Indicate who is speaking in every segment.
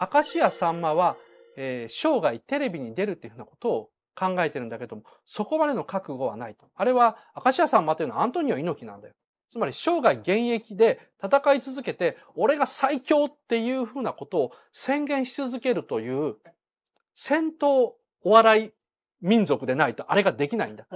Speaker 1: 明石家さんまは、えー、生涯テレビに出るっていうふうなことを考えてるんだけども、そこまでの覚悟はないと。あれは、明石家さんまというのはアントニオ猪木なんだよ。つまり生涯現役で戦い続けて、俺が最強っていうふうなことを宣言し続けるという、戦闘お笑い民族でないとあれができないんだ。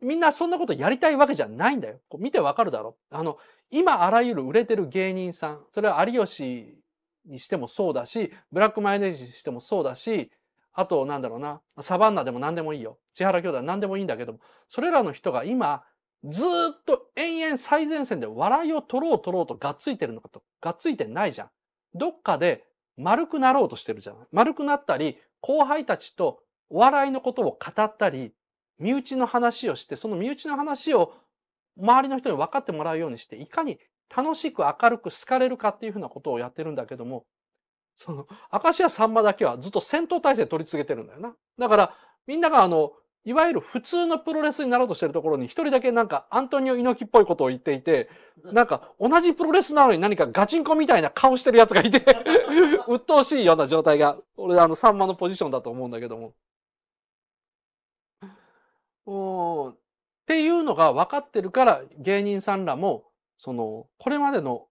Speaker 1: みんなそんなことやりたいわけじゃないんだよ。こう見てわかるだろ。あの、今あらゆる売れてる芸人さん、それは有吉にしてもそうだし、ブラックマヨネーズにしてもそうだし、あと、なんだろうな、サバンナでも何でもいいよ。千原兄弟何でもいいんだけども、それらの人が今、ずっと延々最前線で笑いを取ろう取ろうとがっついてるのかと、がっついてないじゃん。どっかで丸くなろうとしてるじゃん。丸くなったり、後輩たちとお笑いのことを語ったり、身内の話をして、その身内の話を周りの人に分かってもらうようにして、いかに楽しく明るく好かれるかっていうふうなことをやってるんだけども、その、アカシアさんまだけはずっと戦闘態勢取り続けてるんだよな。だから、みんながあの、いわゆる普通のプロレスになろうとしてるところに一人だけなんかアントニオ猪木っぽいことを言っていて、なんか同じプロレスなのに何かガチンコみたいな顔してる奴がいて 鬱陶しいような状態が、俺あの、さんまのポジションだと思うんだけども。おっていうのが分かってるから芸人さんらもその、これまでの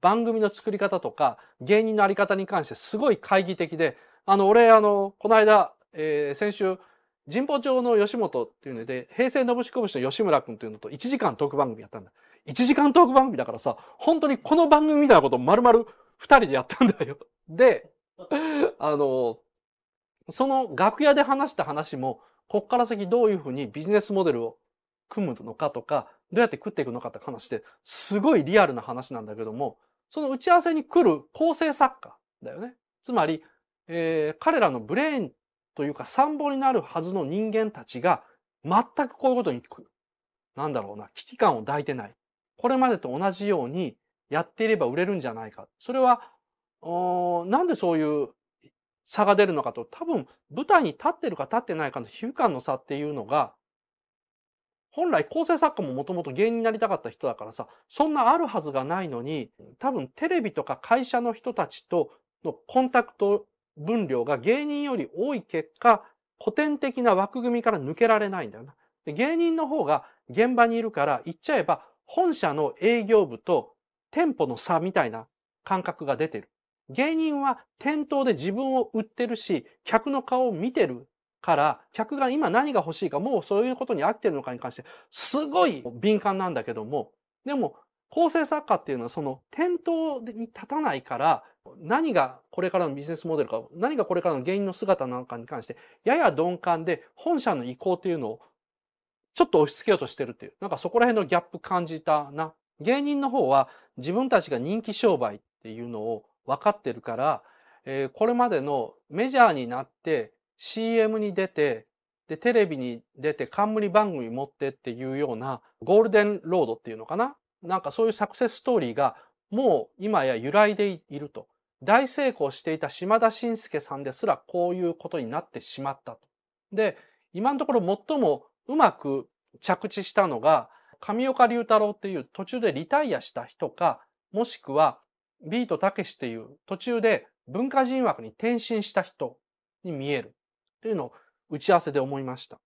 Speaker 1: 番組の作り方とか、芸人のあり方に関してすごい懐疑的で、あの、俺、あの、この間、えー、先週、神保町の吉本っていうので、平成のぶしこぶしの吉村くんっていうのと1時間トーク番組やったんだ。1時間トーク番組だからさ、本当にこの番組みたいなことを丸々2人でやったんだよ。で、あの、その楽屋で話した話も、こっから先どういうふうにビジネスモデルを組むのかとか、どうやって食っていくのかって話で、すごいリアルな話なんだけども、その打ち合わせに来る構成作家だよね。つまり、えー、彼らのブレーンというか参謀になるはずの人間たちが、全くこういうことに、なんだろうな、危機感を抱いてない。これまでと同じようにやっていれば売れるんじゃないか。それは、なんでそういう差が出るのかと、多分舞台に立ってるか立ってないかの皮膚感の差っていうのが、本来構成作家ももともと芸人になりたかった人だからさ、そんなあるはずがないのに、多分テレビとか会社の人たちとのコンタクト分量が芸人より多い結果、古典的な枠組みから抜けられないんだよな。で芸人の方が現場にいるから、言っちゃえば本社の営業部と店舗の差みたいな感覚が出てる。芸人は店頭で自分を売ってるし、客の顔を見てるから客が今何が欲しいかもうそういうことに飽きてるのかに関してすごい敏感なんだけどもでも構成作家っていうのはその店頭に立たないから何がこれからのビジネスモデルか何がこれからの原因の姿なのかに関してやや鈍感で本社の意向っていうのをちょっと押し付けようとしてるっていうなんかそこら辺のギャップ感じたな芸人の方は自分たちが人気商売っていうのを分かってるから、えー、これまでのメジャーになって CM に出て、で、テレビに出て冠番組持ってっていうようなゴールデンロードっていうのかななんかそういうサクセスストーリーがもう今や揺らいでいると。大成功していた島田紳介さんですらこういうことになってしまったと。で、今のところ最もうまく着地したのが、上岡龍太郎っていう途中でリタイアした人か、もしくはビートたけしっていう途中で文化人枠に転身した人に見える。というのを打ち合わせで思いました。